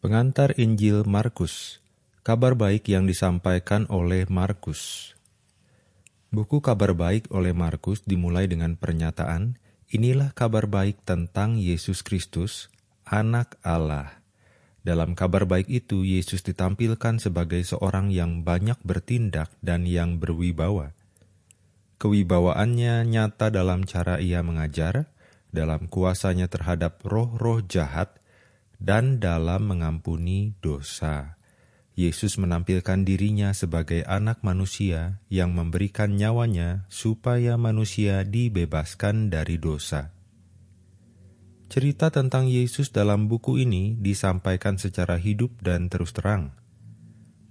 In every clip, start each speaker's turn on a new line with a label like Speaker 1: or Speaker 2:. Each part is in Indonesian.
Speaker 1: Pengantar Injil Markus. Kabar baik yang disampaikan oleh Markus. Buku Kabar Baik oleh Markus dimulai dengan pernyataan, "Inilah kabar baik tentang Yesus Kristus, Anak Allah." Dalam kabar baik itu, Yesus ditampilkan sebagai seorang yang banyak bertindak dan yang berwibawa. Kewibawaannya nyata dalam cara ia mengajar, dalam kuasanya terhadap roh-roh jahat, dan dalam mengampuni dosa. Yesus menampilkan dirinya sebagai anak manusia yang memberikan nyawanya supaya manusia dibebaskan dari dosa. Cerita tentang Yesus dalam buku ini disampaikan secara hidup dan terus terang.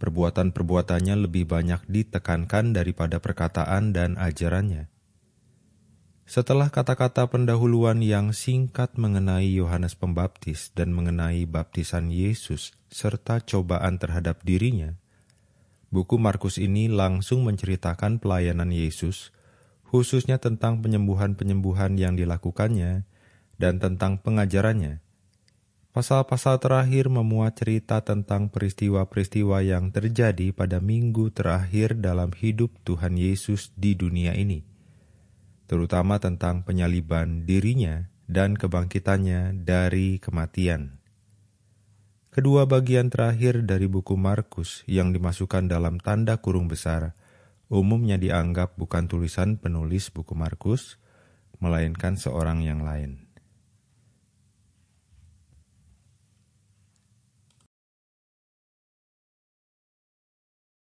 Speaker 1: Perbuatan-perbuatannya lebih banyak ditekankan daripada perkataan dan ajarannya. Setelah kata-kata pendahuluan yang singkat mengenai Yohanes Pembaptis dan mengenai baptisan Yesus serta cobaan terhadap dirinya, buku Markus ini langsung menceritakan pelayanan Yesus, khususnya tentang penyembuhan-penyembuhan yang dilakukannya dan tentang pengajarannya. Pasal-pasal terakhir memuat cerita tentang peristiwa-peristiwa yang terjadi pada minggu terakhir dalam hidup Tuhan Yesus di dunia ini terutama tentang penyaliban dirinya dan kebangkitannya dari kematian. Kedua bagian terakhir dari buku Markus yang dimasukkan dalam tanda kurung besar umumnya dianggap bukan tulisan penulis buku Markus, melainkan seorang yang lain.